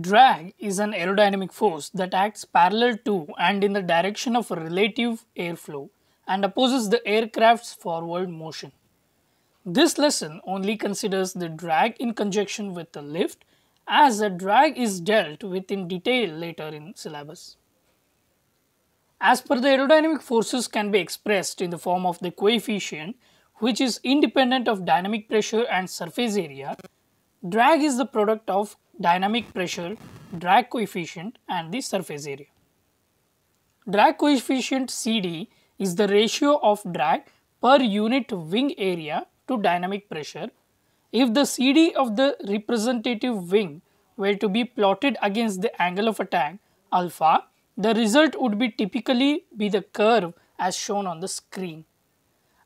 Drag is an aerodynamic force that acts parallel to and in the direction of relative airflow and opposes the aircraft's forward motion. This lesson only considers the drag in conjunction with the lift as the drag is dealt with in detail later in syllabus. As per the aerodynamic forces can be expressed in the form of the coefficient which is independent of dynamic pressure and surface area, drag is the product of dynamic pressure, drag coefficient and the surface area. Drag coefficient CD is the ratio of drag per unit wing area to dynamic pressure. If the CD of the representative wing were to be plotted against the angle of attack alpha, the result would be typically be the curve as shown on the screen.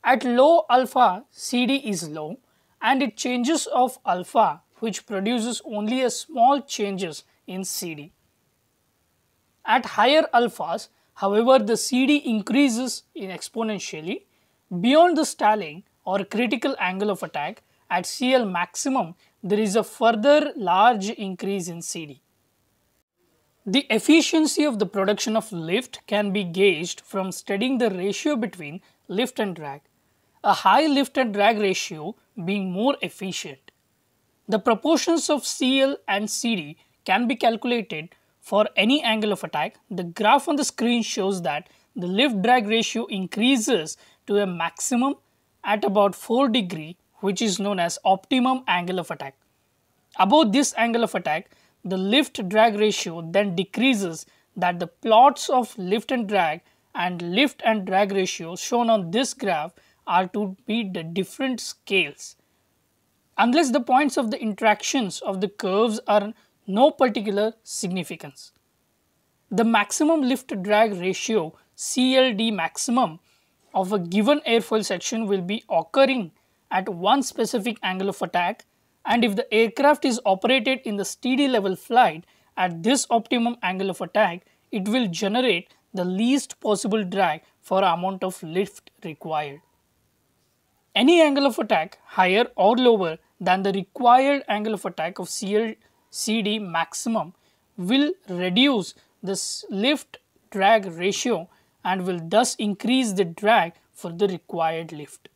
At low alpha, CD is low and it changes of alpha which produces only a small changes in CD. At higher alphas, however, the CD increases in exponentially beyond the stalling or critical angle of attack at CL maximum, there is a further large increase in CD. The efficiency of the production of lift can be gauged from studying the ratio between lift and drag, a high lift and drag ratio being more efficient. The proportions of CL and CD can be calculated for any angle of attack. The graph on the screen shows that the lift drag ratio increases to a maximum at about 4 degree which is known as optimum angle of attack. Above this angle of attack, the lift drag ratio then decreases that the plots of lift and drag and lift and drag ratio shown on this graph are to be the different scales unless the points of the interactions of the curves are no particular significance. The maximum lift drag ratio CLD maximum of a given airfoil section will be occurring at one specific angle of attack and if the aircraft is operated in the steady level flight at this optimum angle of attack, it will generate the least possible drag for amount of lift required. Any angle of attack higher or lower then the required angle of attack of CL CD maximum will reduce this lift drag ratio and will thus increase the drag for the required lift.